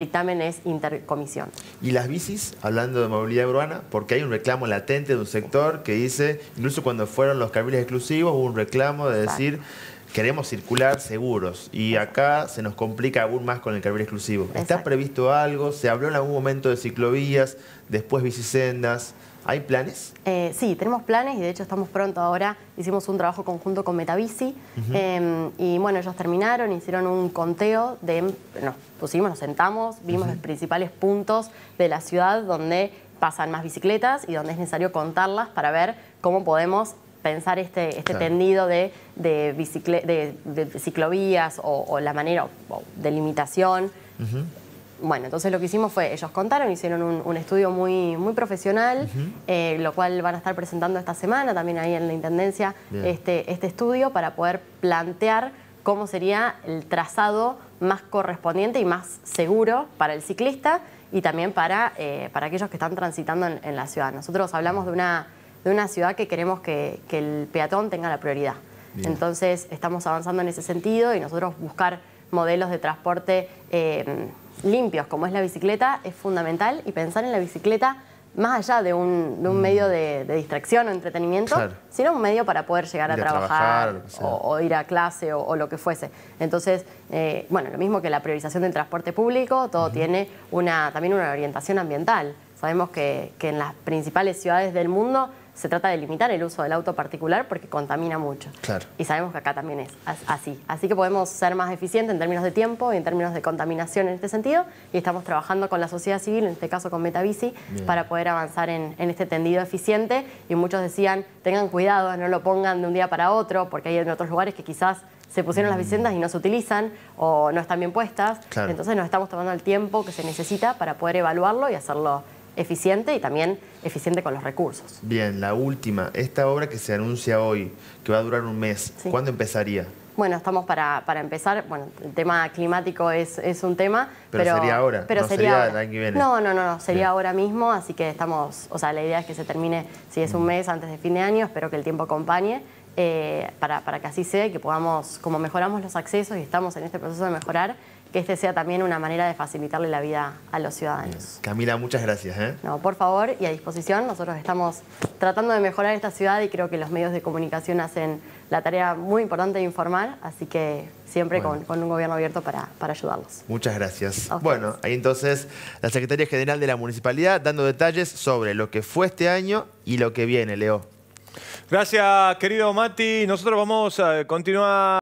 dictamen es intercomisión. ¿Y las bicis, hablando de movilidad urbana? Porque hay un reclamo latente de un sector que dice, incluso cuando fueron los carriles exclusivos, hubo un reclamo de decir, queremos circular seguros. Y acá se nos complica aún más con el carril exclusivo. ¿Está previsto algo? ¿Se habló en algún momento de ciclovías, después bicisendas? ¿Hay planes? Eh, sí, tenemos planes y de hecho estamos pronto ahora. Hicimos un trabajo conjunto con Metabici em, y bueno, ellos terminaron, hicieron un conteo de... Nos pusimos, nos sentamos, vimos los principales puntos de la ciudad donde pasan más bicicletas y donde es necesario contarlas para ver cómo podemos pensar este, este tendido de, de, de, ciclovías o, la manera de limitación. Bueno, entonces lo que hicimos fue, ellos contaron, hicieron un, estudio muy, muy profesional, eh, lo cual van a estar presentando esta semana también ahí en la Intendencia este, este estudio para poder plantear cómo sería el trazado más correspondiente y más seguro para el ciclista y también para, eh, para aquellos que están transitando en, la ciudad. Nosotros hablamos de una, de una ciudad que queremos que, el peatón tenga la prioridad. Entonces estamos avanzando en ese sentido y nosotros buscar modelos de transporte eh, limpios como es la bicicleta es fundamental y pensar en la bicicleta más allá de un, mm. medio de, distracción o entretenimiento, sino un medio para poder llegar a trabajar, o, ir a clase o, lo que fuese. Entonces, eh, bueno, lo mismo que la priorización del transporte público, todo tiene una, también una orientación ambiental. Sabemos que, que en las principales ciudades del mundo se trata de limitar el uso del auto particular porque contamina mucho. Y sabemos que acá también es así. Así que podemos ser más eficientes en términos de tiempo y en términos de contaminación en este sentido. Y estamos trabajando con la sociedad civil, en este caso con Metabici, para poder avanzar en, este tendido eficiente. Y muchos decían, tengan cuidado, no lo pongan de un día para otro, porque hay en otros lugares que quizás se pusieron las bicicletas mm. y no se utilizan o no están bien puestas. Entonces nos estamos tomando el tiempo que se necesita para poder evaluarlo y hacerlo eficiente y también eficiente con los recursos. Bien, la última, esta obra que se anuncia hoy, que va a durar un mes, ¿cuándo empezaría? Bueno, estamos para, para, empezar. Bueno, el tema climático es, es un tema. Pero, pero, sería ahora. no sería, ahora. Que viene. No, no, no, sería ahora mismo. Así que estamos. O sea, la idea es que se termine, si es un mm. mes antes de fin de año, espero que el tiempo acompañe. Eh, para, que así sea que podamos, como mejoramos los accesos y estamos en este proceso de mejorar, que este sea también una manera de facilitarle la vida a los ciudadanos. Camila, muchas gracias. ¿eh? No, por favor, y a disposición. Nosotros estamos tratando de mejorar esta ciudad y creo que los medios de comunicación hacen la tarea muy importante de informar, así que siempre con, un gobierno abierto para, para ayudarlos. Muchas gracias. Bueno, ahí entonces la Secretaría General de la Municipalidad dando detalles sobre lo que fue este año y lo que viene, Leo. Gracias, querido Mati. Nosotros vamos a continuar.